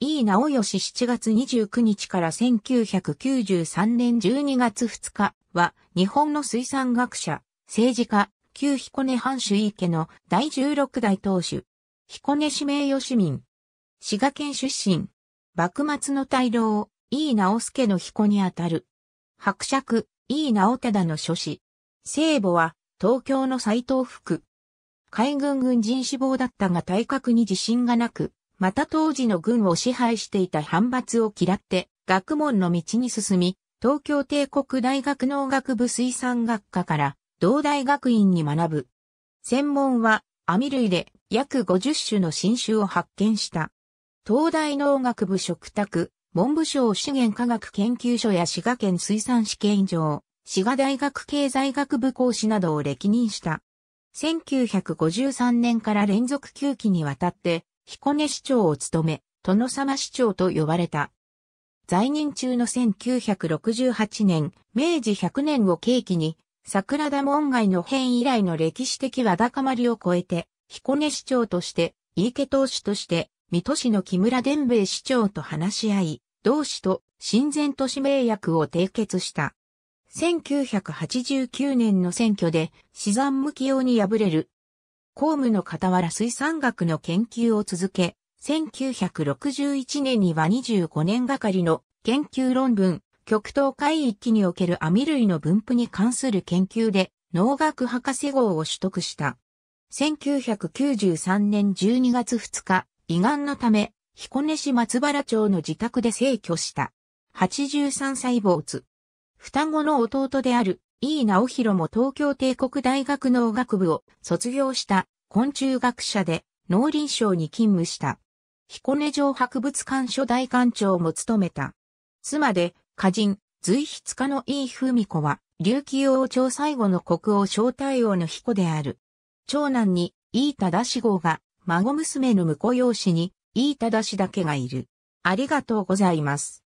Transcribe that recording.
井直義7月29日から1993年12月2日は、日本の水産学者、政治家、旧彦根藩主井家の第16代当主。彦根市名誉市民。滋賀県出身。幕末の大老、井直助の彦にあたる。伯爵、井直忠の諸子。聖母は、東京の斎藤福。海軍軍人志望だったが体格に自信がなく、また当時の軍を支配していた反発を嫌って、学問の道に進み、東京帝国大学農学部水産学科から同大学院に学ぶ。専門は網類で約50種の新種を発見した。東大農学部食卓、文部省資源科学研究所や滋賀県水産試験場、滋賀大学経済学部講師などを歴任した。1953年から連続9期にわたって彦根市長を務め、殿様市長と呼ばれた。在任中の1968年、明治100年を契機に、桜田門外の変以来の歴史的わだかまりを超えて、彦根市長として、飯家当主として、水戸市の木村伝兵衛市長と話し合い、同市と親善都市名約を締結した。1989年の選挙で、死産無き用に敗れる公務の傍ら水産学の研究を続け、1961年には25年がかりの研究論文、極東海域における網類の分布に関する研究で農学博士号を取得した。1993年12月2日、胃がんのため、彦根市松原町の自宅で逝去した。83歳坊主。双子の弟である井伊直弘も東京帝国大学農学部を卒業した昆虫学者で農林省に勤務した。彦根城博物館所大館長も務めた。妻で歌人、随筆家の井伊文子は、琉球王朝最後の国王招待王の彦である。長男に井伊忠志号が、孫娘の婿養子に井伊忠志だけがいる。ありがとうございます。